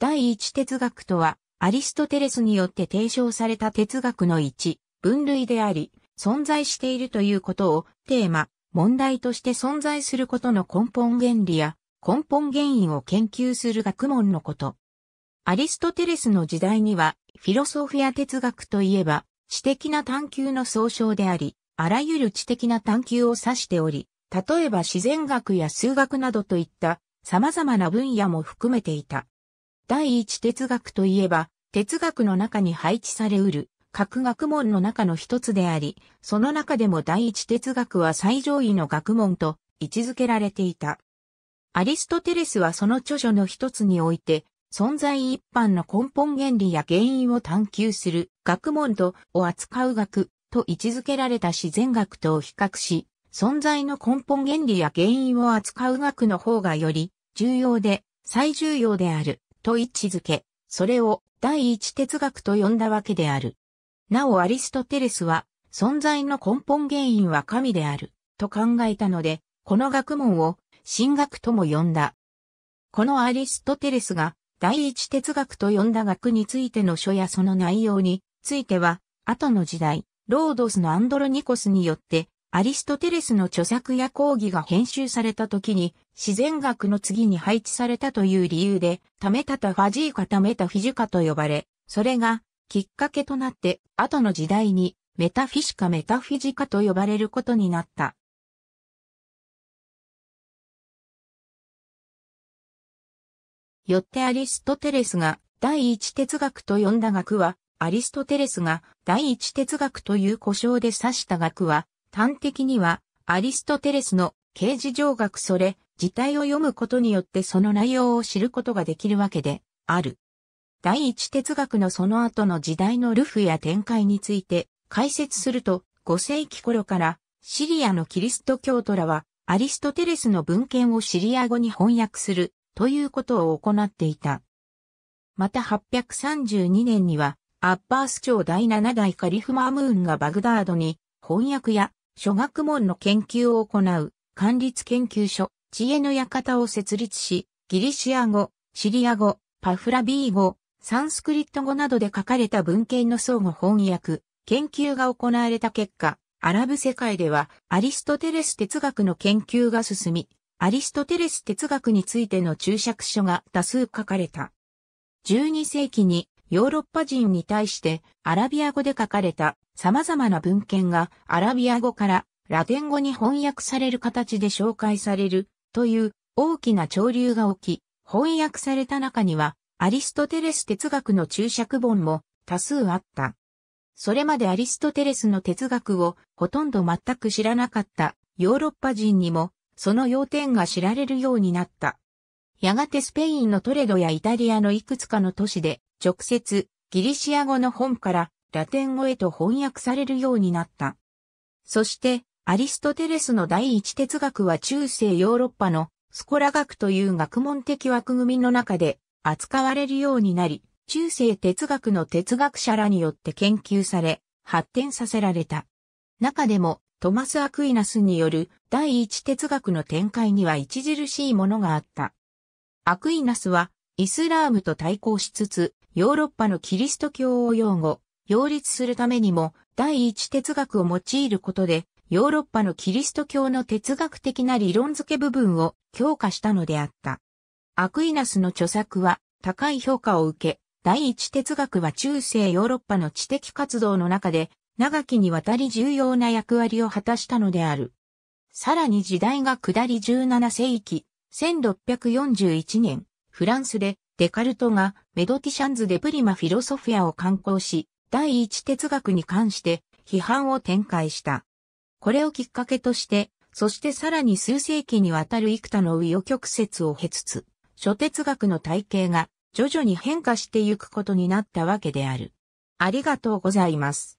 第一哲学とは、アリストテレスによって提唱された哲学の一、分類であり、存在しているということを、テーマ、問題として存在することの根本原理や、根本原因を研究する学問のこと。アリストテレスの時代には、フィロソフィア哲学といえば、知的な探求の総称であり、あらゆる知的な探求を指しており、例えば自然学や数学などといった様々な分野も含めていた。第一哲学といえば、哲学の中に配置されうる、各学問の中の一つであり、その中でも第一哲学は最上位の学問と位置づけられていた。アリストテレスはその著書の一つにおいて、存在一般の根本原理や原因を探求する学問とを扱う学と位置づけられた自然学とを比較し、存在の根本原理や原因を扱う学の方がより重要で最重要であると位置づけ、それを第一哲学と呼んだわけである。なおアリストテレスは、存在の根本原因は神である、と考えたので、この学問を神学とも呼んだ。このアリストテレスが第一哲学と呼んだ学についての書やその内容については、後の時代、ロードスのアンドロニコスによってアリストテレスの著作や講義が編集された時に自然学の次に配置されたという理由で、タメタタファジーカタメタフィジカと呼ばれ、それがきっかけとなって後の時代にメタフィシカメタフィジカと呼ばれることになった。よってアリストテレスが第一哲学と呼んだ学は、アリストテレスが第一哲学という故障で指した学は、端的には、アリストテレスの刑事上学それ、自体を読むことによってその内容を知ることができるわけで、ある。第一哲学のその後の時代のルフや展開について解説すると、5世紀頃からシリアのキリスト教徒らはアリストテレスの文献をシリア語に翻訳するということを行っていた。また832年にはアッバース朝第7代カリフ・マームーンがバグダードに翻訳や諸学問の研究を行う、管理研究所、知恵の館を設立し、ギリシア語、シリア語、パフラビー語、サンスクリット語などで書かれた文献の相互翻訳、研究が行われた結果、アラブ世界ではアリストテレス哲学の研究が進み、アリストテレス哲学についての注釈書が多数書かれた。12世紀にヨーロッパ人に対してアラビア語で書かれた様々な文献がアラビア語からラテン語に翻訳される形で紹介されるという大きな潮流が起き、翻訳された中にはアリストテレス哲学の注釈本も多数あった。それまでアリストテレスの哲学をほとんど全く知らなかったヨーロッパ人にもその要点が知られるようになった。やがてスペインのトレドやイタリアのいくつかの都市で、直接、ギリシア語の本からラテン語へと翻訳されるようになった。そして、アリストテレスの第一哲学は中世ヨーロッパのスコラ学という学問的枠組みの中で扱われるようになり、中世哲学の哲学者らによって研究され、発展させられた。中でも、トマス・アクイナスによる第一哲学の展開には著しいものがあった。アクイナスは、イスラームと対抗しつつ、ヨーロッパのキリスト教を擁護、擁立するためにも、第一哲学を用いることで、ヨーロッパのキリスト教の哲学的な理論付け部分を強化したのであった。アクイナスの著作は高い評価を受け、第一哲学は中世ヨーロッパの知的活動の中で長きにわたり重要な役割を果たしたのである。さらに時代が下り17世紀、1641年、フランスでデカルトがメドティシャンズでプリマフィロソフィアを刊行し、第一哲学に関して批判を展開した。これをきっかけとして、そしてさらに数世紀にわたる幾多のィオ曲折を経つつ、諸哲学の体系が徐々に変化してゆくことになったわけである。ありがとうございます。